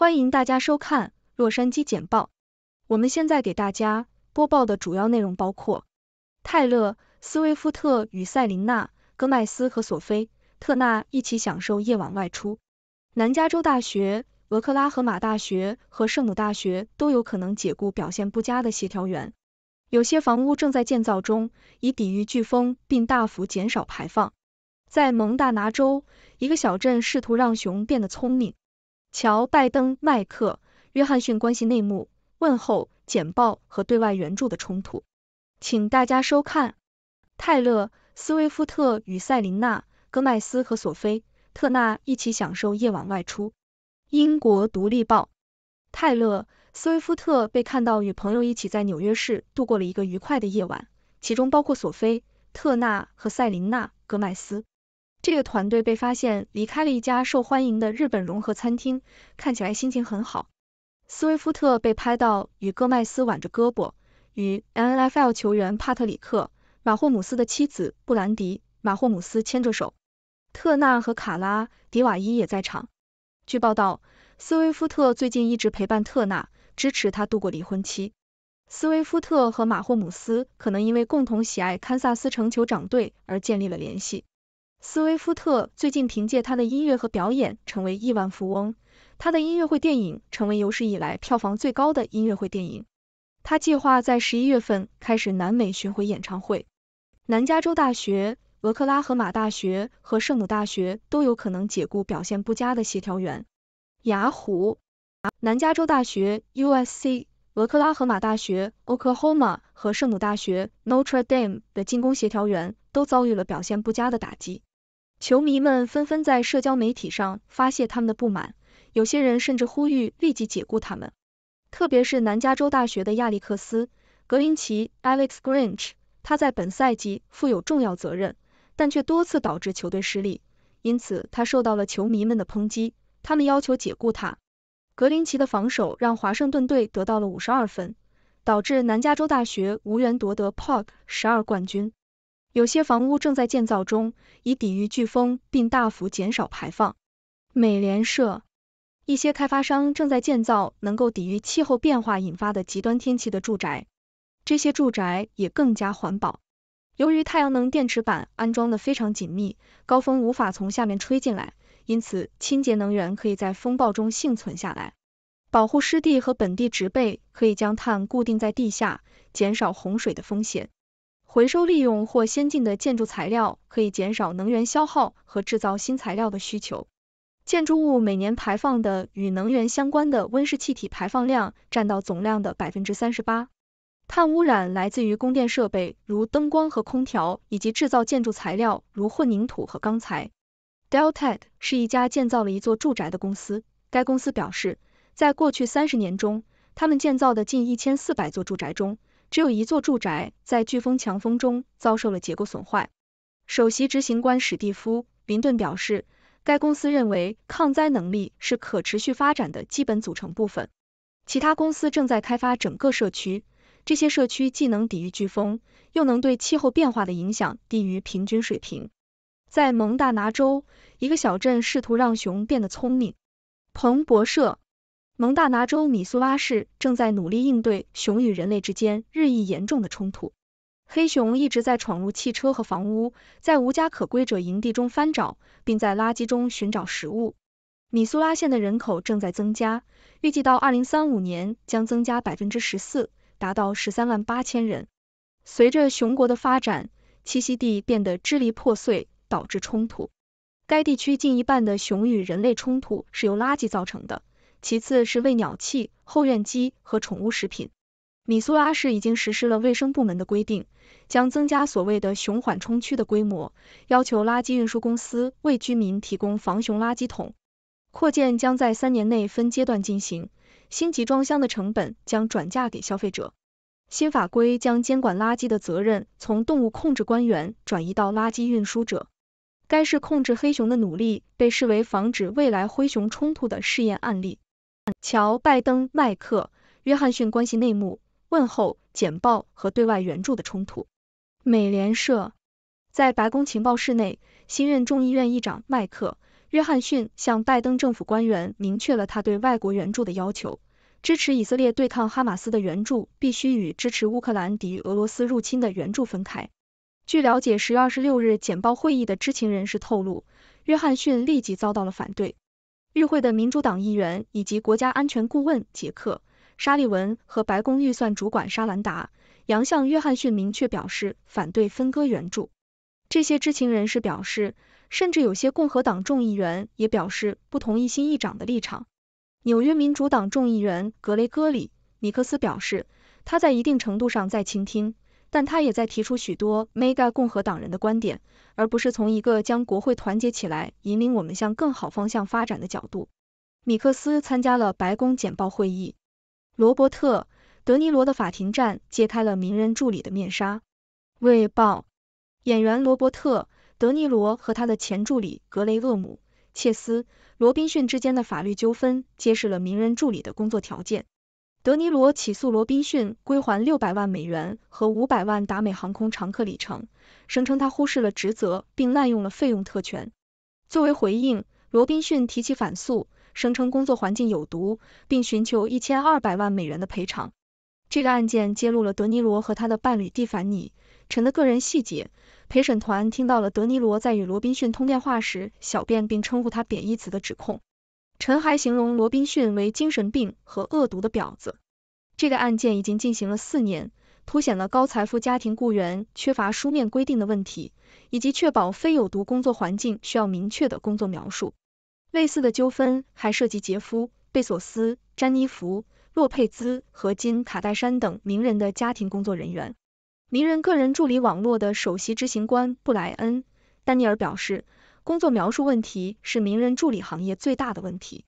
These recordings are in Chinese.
欢迎大家收看《洛杉矶简报》。我们现在给大家播报的主要内容包括：泰勒·斯威夫特与塞琳娜·戈麦斯和索菲·特纳一起享受夜晚外出；南加州大学、俄克拉荷马大学和圣母大学都有可能解雇表现不佳的协调员；有些房屋正在建造中，以抵御飓风并大幅减少排放；在蒙大拿州一个小镇，试图让熊变得聪明。乔·拜登、麦克·约翰逊关系内幕、问候、简报和对外援助的冲突，请大家收看。泰勒·斯威夫特与赛琳娜·戈麦斯和索菲·特纳一起享受夜晚外出。《英国独立报》：泰勒·斯威夫特被看到与朋友一起在纽约市度过了一个愉快的夜晚，其中包括索菲·特纳和赛琳娜·戈麦斯。这个团队被发现离开了一家受欢迎的日本融合餐厅，看起来心情很好。斯威夫特被拍到与戈麦斯挽着胳膊，与 NFL 球员帕特里克·马霍姆斯的妻子布兰迪·马霍姆斯牵着手。特纳和卡拉·迪瓦伊也在场。据报道，斯威夫特最近一直陪伴特纳，支持他度过离婚期。斯威夫特和马霍姆斯可能因为共同喜爱堪萨斯城酋长队而建立了联系。斯威夫特最近凭借他的音乐和表演成为亿万富翁。他的音乐会电影成为有史以来票房最高的音乐会电影。他计划在十一月份开始南美巡回演唱会。南加州大学、俄克拉荷马大学和圣母大学都有可能解雇表现不佳的协调员。雅虎、南加州大学 （USC）、俄克拉荷马大学 （Oklahoma） 和圣母大学 （Notre Dame） 的进攻协调员都遭遇了表现不佳的打击。球迷们纷纷在社交媒体上发泄他们的不满，有些人甚至呼吁立即解雇他们。特别是南加州大学的亚历克斯·格林奇 （Alex Grinch），他在本赛季负有重要责任，但却多次导致球队失利，因此他受到了球迷们的抨击。他们要求解雇他。格林奇的防守让华盛顿队得到了五十二分，导致南加州大学无缘夺得 p a k 十二冠军。有些房屋正在建造中，以抵御飓风并大幅减少排放。美联社，一些开发商正在建造能够抵御气候变化引发的极端天气的住宅，这些住宅也更加环保。由于太阳能电池板安装的非常紧密，高风无法从下面吹进来，因此清洁能源可以在风暴中幸存下来。保护湿地和本地植被可以将碳固定在地下，减少洪水的风险。回收利用或先进的建筑材料可以减少能源消耗和制造新材料的需求。建筑物每年排放的与能源相关的温室气体排放量占到总量的百分之三十八。碳污染来自于供电设备，如灯光和空调，以及制造建筑材料，如混凝土和钢材。Delta 是一家建造了一座住宅的公司。该公司表示，在过去三十年中，他们建造的近一千四百座住宅中。只有一座住宅在飓风强风中遭受了结构损坏。首席执行官史蒂夫·林顿表示，该公司认为抗灾能力是可持续发展的基本组成部分。其他公司正在开发整个社区，这些社区既能抵御飓风，又能对气候变化的影响低于平均水平。在蒙大拿州，一个小镇试图让熊变得聪明。彭博社。蒙大拿州米苏拉市正在努力应对熊与人类之间日益严重的冲突。黑熊一直在闯入汽车和房屋，在无家可归者营地中翻找，并在垃圾中寻找食物。米苏拉县的人口正在增加，预计到二零三五年将增加百分之十四，达到十三万八千人。随着熊国的发展，栖息地变得支离破碎，导致冲突。该地区近一半的熊与人类冲突是由垃圾造成的。其次是喂鸟器、后院鸡和宠物食品。米苏拉市已经实施了卫生部门的规定，将增加所谓的熊缓冲区的规模，要求垃圾运输公司为居民提供防熊垃圾桶。扩建将在三年内分阶段进行，新集装箱的成本将转嫁给消费者。新法规将监管垃圾的责任从动物控制官员转移到垃圾运输者。该市控制黑熊的努力被视为防止未来灰熊冲突的试验案例。乔·拜登、麦克·约翰逊关系内幕、问候、简报和对外援助的冲突。美联社在白宫情报室内，新任众议院议长麦克·约翰逊向拜登政府官员明确了他对外国援助的要求：支持以色列对抗哈马斯的援助必须与支持乌克兰抵御俄罗斯入侵的援助分开。据了解，十月二十六日简报会议的知情人士透露，约翰逊立即遭到了反对。与会的民主党议员以及国家安全顾问杰克·沙利文和白宫预算主管沙兰达，向约翰逊明确表示反对分割援助。这些知情人士表示，甚至有些共和党众议员也表示不同意新议长的立场。纽约民主党众议员格雷戈里·尼克斯表示，他在一定程度上在倾听。但他也在提出许多 mega 共和党人的观点，而不是从一个将国会团结起来、引领我们向更好方向发展的角度。米克斯参加了白宫简报会议。罗伯特·德尼罗的法庭战揭开了名人助理的面纱。卫报：演员罗伯特·德尼罗和他的前助理格雷厄姆·切斯·罗宾逊之间的法律纠纷揭示了名人助理的工作条件。德尼罗起诉罗宾逊归还六百万美元和五百万达美航空常客里程，声称他忽视了职责并滥用了费用特权。作为回应，罗宾逊提起反诉，声称工作环境有毒，并寻求一千二百万美元的赔偿。这个案件揭露了德尼罗和他的伴侣蒂凡尼陈的个人细节。陪审团听到了德尼罗在与罗宾逊通电话时小便并称呼他贬义词的指控。陈还形容罗宾逊为精神病和恶毒的婊子。这个案件已经进行了四年，凸显了高财富家庭雇员缺乏书面规定的问题，以及确保非有毒工作环境需要明确的工作描述。类似的纠纷还涉及杰夫·贝索斯、詹妮弗·洛佩兹和金·卡戴珊等名人的家庭工作人员。名人个人助理网络的首席执行官布莱恩·丹尼尔表示。工作描述问题是名人助理行业最大的问题。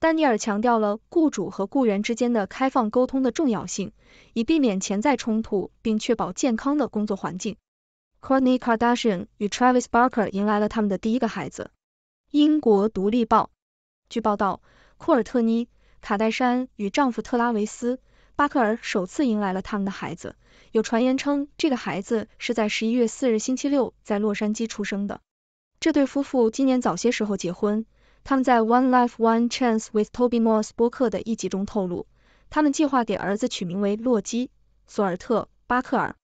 丹尼尔强调了雇主和雇员之间的开放沟通的重要性，以避免潜在冲突并确保健康的工作环境。Courtney Kardashian 与 Travis Barker 迎来了他们的第一个孩子。英国《独立报》据报道，库尔特尼·卡戴珊与丈夫特拉维斯·巴克尔首次迎来了他们的孩子。有传言称，这个孩子是在十一月四日星期六在洛杉矶出生的。这对夫妇今年早些时候结婚，他们在 One Life One Chance with Toby Moss 播客的一集中透露，他们计划给儿子取名为洛基·索尔特·巴克尔。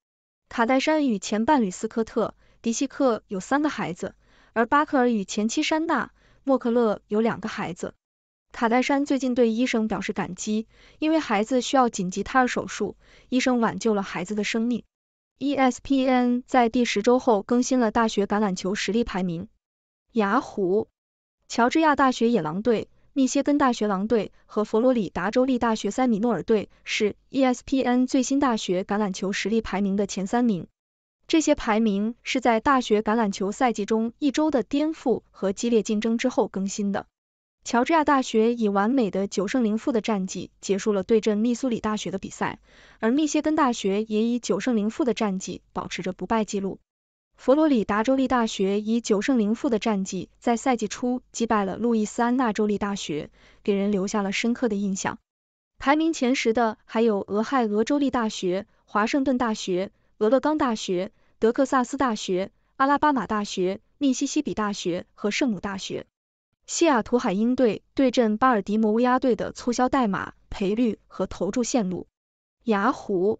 卡戴珊与前伴侣斯科特·迪希克有三个孩子，而巴克尔与前妻珊娜·莫克勒有两个孩子。卡戴珊最近对医生表示感激，因为孩子需要紧急胎儿手术，医生挽救了孩子的生命。ESPN 在第十周后更新了大学橄榄球实力排名。雅虎、乔治亚大学野狼队、密歇根大学狼队和佛罗里达州立大学塞米诺尔队是 ESPN 最新大学橄榄球实力排名的前三名。这些排名是在大学橄榄球赛季中一周的颠覆和激烈竞争之后更新的。乔治亚大学以完美的九胜零负的战绩结束了对阵密苏里大学的比赛，而密歇根大学也以九胜零负的战绩保持着不败记录。佛罗里达州立大学以九胜零负的战绩在赛季初击败了路易斯安那州立大学，给人留下了深刻的印象。排名前十的还有俄亥俄州立大学、华盛顿大学、俄勒冈大学、德克萨斯大学、阿拉巴马大学、密西西比大学和圣母大学。西雅图海鹰队对阵巴尔迪摩乌鸦队的促销代码、赔率和投注线路。雅虎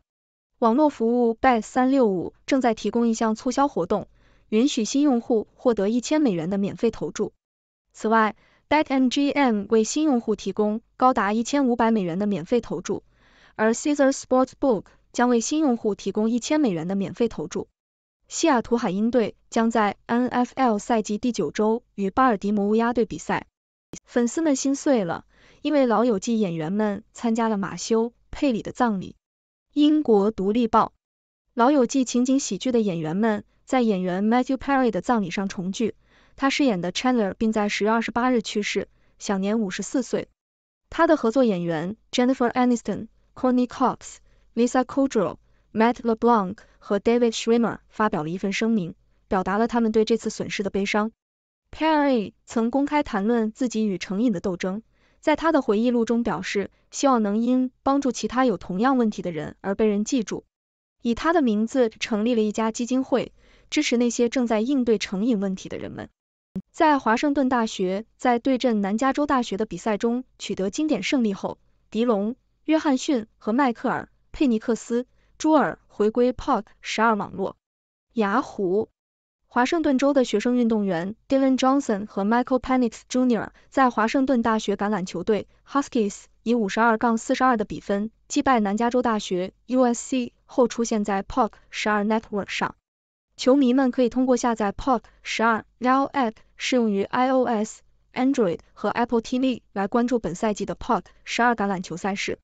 网络服务 Bet 三六五正在提供一项促销活动，允许新用户获得一千美元的免费投注。此外，BetMGM 为新用户提供高达一千五百美元的免费投注，而 Caesar Sportsbook 将为新用户提供一千美元的免费投注。西雅图海鹰队将在 NFL 赛季第九周与巴尔的摩乌鸦队比赛。粉丝们心碎了，因为《老友记》演员们参加了马修·佩里的葬礼。英国《独立报》：《老友记》情景喜剧的演员们在演员 Matthew Perry 的葬礼上重聚，他饰演的 Chandler 并在十月二十八日去世，享年五十四岁。他的合作演员 Jennifer Aniston、k o r n e Cox、Lisa Kudrow、Matt LeBlanc。和 David s c h r i m m e r 发表了一份声明，表达了他们对这次损失的悲伤。Perry 曾公开谈论自己与成瘾的斗争，在他的回忆录中表示，希望能因帮助其他有同样问题的人而被人记住。以他的名字成立了一家基金会，支持那些正在应对成瘾问题的人们。在华盛顿大学在对阵南加州大学的比赛中取得经典胜利后，迪龙、约翰逊和迈克尔·佩尼克斯。朱尔回归 p o c 十二网络。雅虎，华盛顿州的学生运动员 Dylan Johnson 和 Michael Panics Jr. 在华盛顿大学橄榄球队 Huskies 以五十二杠四十二的比分击败南加州大学 USC 后，出现在 p o c 十二 Network 上。球迷们可以通过下载 p o c 十二 Now App（ 适用于 iOS、Android 和 Apple TV） 来关注本赛季的 p o c 十二橄榄球赛事。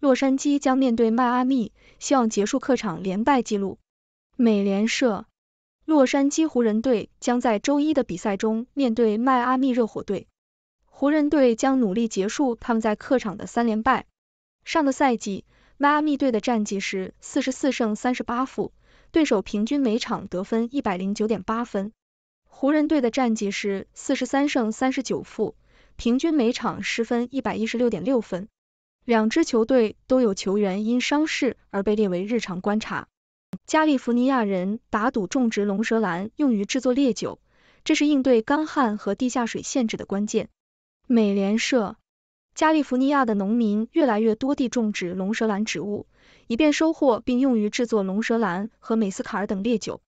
洛杉矶将面对迈阿密，希望结束客场连败记录。美联社，洛杉矶湖人队将在周一的比赛中面对迈阿密热火队。湖人队将努力结束他们在客场的三连败。上个赛季，迈阿密队的战绩是四十四胜三十八负，对手平均每场得分一百零九点八分。湖人队的战绩是四十三胜三十九负，平均每场失分一百一十六点六分。两支球队都有球员因伤势而被列为日常观察。加利福尼亚人打赌种植龙舌兰用于制作烈酒，这是应对干旱和地下水限制的关键。美联社，加利福尼亚的农民越来越多地种植龙舌兰植物，以便收获并用于制作龙舌兰和美斯卡尔等烈酒。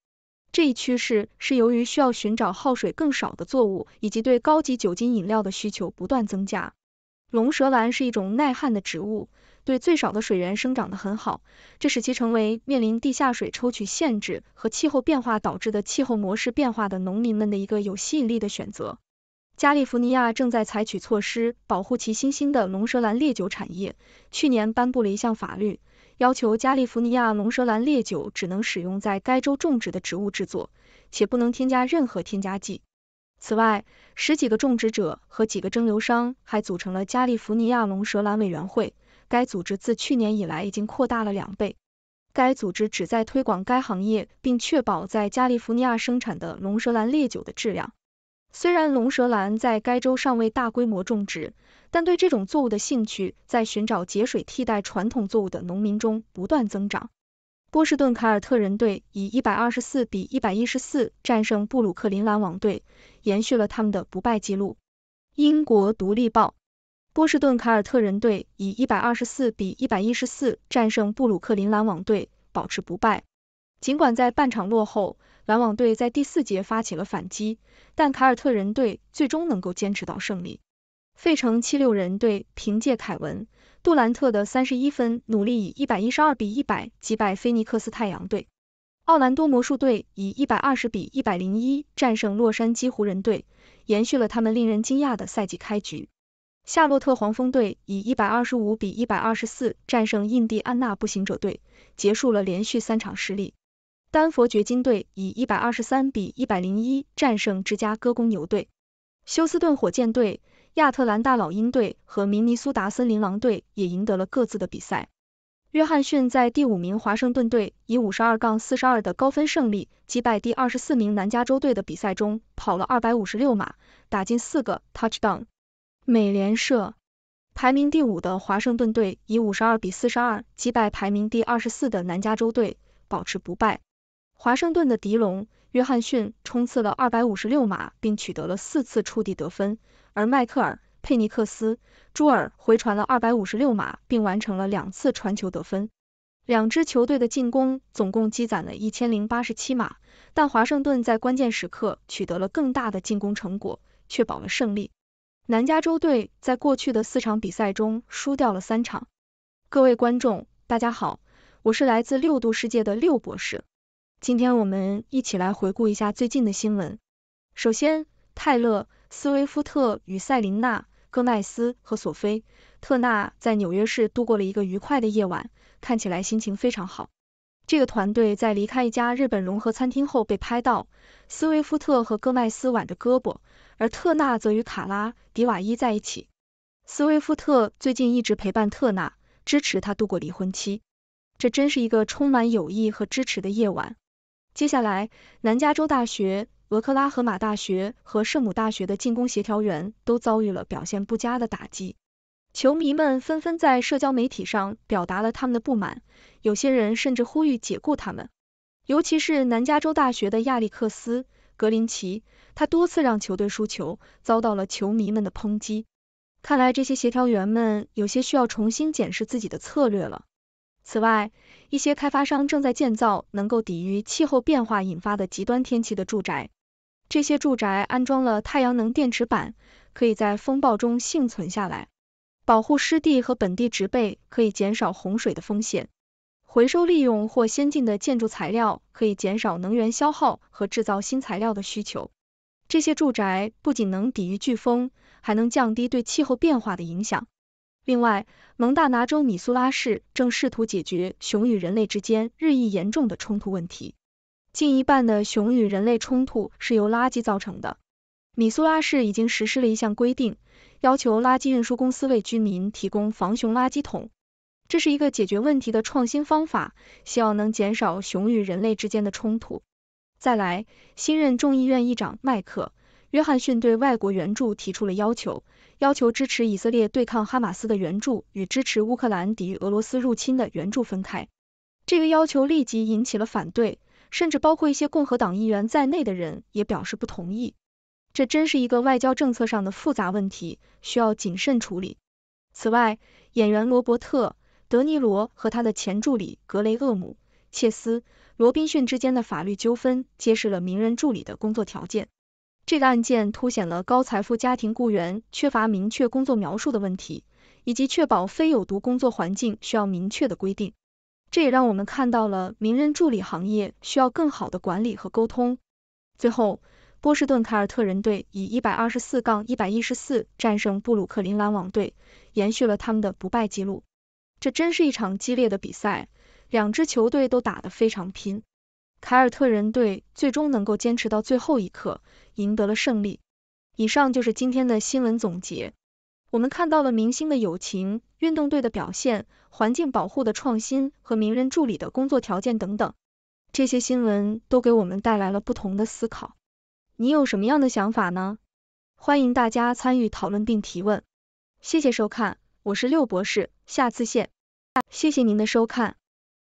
这一趋势是由于需要寻找耗水更少的作物，以及对高级酒精饮料的需求不断增加。龙舌兰是一种耐旱的植物，对最少的水源生长得很好，这使其成为面临地下水抽取限制和气候变化导致的气候模式变化的农民们的一个有吸引力的选择。加利福尼亚正在采取措施保护其新兴的龙舌兰烈酒产业，去年颁布了一项法律，要求加利福尼亚龙舌兰烈酒只能使用在该州种植的植物制作，且不能添加任何添加剂。此外，十几个种植者和几个蒸馏商还组成了加利福尼亚龙舌兰委员会。该组织自去年以来已经扩大了两倍。该组织旨在推广该行业，并确保在加利福尼亚生产的龙舌兰烈酒的质量。虽然龙舌兰在该州尚未大规模种植，但对这种作物的兴趣在寻找节水替代传统作物的农民中不断增长。波士顿凯尔特人队以一百二十四比一百一十四战胜布鲁克林篮网队，延续了他们的不败记录。英国独立报：波士顿凯尔特人队以一百二十四比一百一十四战胜布鲁克林篮网队，保持不败。尽管在半场落后，篮网队在第四节发起了反击，但凯尔特人队最终能够坚持到胜利。费城七六人队凭借凯文。杜兰特的三十一分努力以一百一十二比一百击败菲尼克斯太阳队，奥兰多魔术队以一百二十比一百零一战胜洛杉矶湖人队，延续了他们令人惊讶的赛季开局。夏洛特黄蜂队以一百二十五比一百二十四战胜印第安纳步行者队，结束了连续三场失利。丹佛掘金队以一百二十三比一百零一战胜芝加哥公牛队，休斯顿火箭队。亚特兰大老鹰队和明尼苏达森林狼队也赢得了各自的比赛。约翰逊在第五名华盛顿队以五十二杠四十二的高分胜利击败第二十四名南加州队的比赛中，跑了二百五十六码，打进四个 touchdown。美联社排名第五的华盛顿队以五十二比四十二击败排名第二十四的南加州队，保持不败。华盛顿的迪龙·约翰逊冲刺了二百五十六码，并取得了四次触地得分。而迈克尔·佩尼克斯、朱尔回传了二百五十六码，并完成了两次传球得分。两支球队的进攻总共积攒了一千零八十七码，但华盛顿在关键时刻取得了更大的进攻成果，确保了胜利。南加州队在过去的四场比赛中输掉了三场。各位观众，大家好，我是来自六度世界的六博士。今天我们一起来回顾一下最近的新闻。首先，泰勒。斯威夫特与塞琳娜·戈麦斯和索菲·特纳在纽约市度过了一个愉快的夜晚，看起来心情非常好。这个团队在离开一家日本融合餐厅后被拍到，斯威夫特和戈麦斯挽着胳膊，而特纳则与卡拉·迪瓦伊在一起。斯威夫特最近一直陪伴特纳，支持他度过离婚期，这真是一个充满友谊和支持的夜晚。接下来，南加州大学。俄克拉荷马大学和圣母大学的进攻协调员都遭遇了表现不佳的打击，球迷们纷纷在社交媒体上表达了他们的不满，有些人甚至呼吁解雇他们。尤其是南加州大学的亚历克斯·格林奇，他多次让球队输球，遭到了球迷们的抨击。看来这些协调员们有些需要重新检视自己的策略了。此外，一些开发商正在建造能够抵御气候变化引发的极端天气的住宅。这些住宅安装了太阳能电池板，可以在风暴中幸存下来。保护湿地和本地植被可以减少洪水的风险。回收利用或先进的建筑材料可以减少能源消耗和制造新材料的需求。这些住宅不仅能抵御飓风，还能降低对气候变化的影响。另外，蒙大拿州米苏拉市正试图解决熊与人类之间日益严重的冲突问题。近一半的熊与人类冲突是由垃圾造成的。米苏拉市已经实施了一项规定，要求垃圾运输公司为居民提供防熊垃圾桶，这是一个解决问题的创新方法，希望能减少熊与人类之间的冲突。再来，新任众议院议长迈克·约翰逊对外国援助提出了要求，要求支持以色列对抗哈马斯的援助与支持乌克兰抵御俄罗斯入侵的援助分开。这个要求立即引起了反对。甚至包括一些共和党议员在内的人也表示不同意，这真是一个外交政策上的复杂问题，需要谨慎处理。此外，演员罗伯特·德尼罗和他的前助理格雷厄姆·切斯·罗宾逊之间的法律纠纷，揭示了名人助理的工作条件。这个案件凸显了高财富家庭雇员缺乏明确工作描述的问题，以及确保非有毒工作环境需要明确的规定。这也让我们看到了名人助理行业需要更好的管理和沟通。最后，波士顿凯尔特人队以一百二十四杠一百一十四战胜布鲁克林篮网队，延续了他们的不败记录。这真是一场激烈的比赛，两支球队都打得非常拼。凯尔特人队最终能够坚持到最后一刻，赢得了胜利。以上就是今天的新闻总结。我们看到了明星的友情、运动队的表现、环境保护的创新和名人助理的工作条件等等，这些新闻都给我们带来了不同的思考。你有什么样的想法呢？欢迎大家参与讨论并提问。谢谢收看，我是六博士，下次见。谢谢您的收看。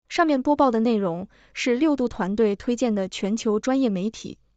上面播报的内容是六度团队推荐的全球专业媒体。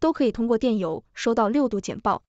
都可以通过电邮收到六度简报。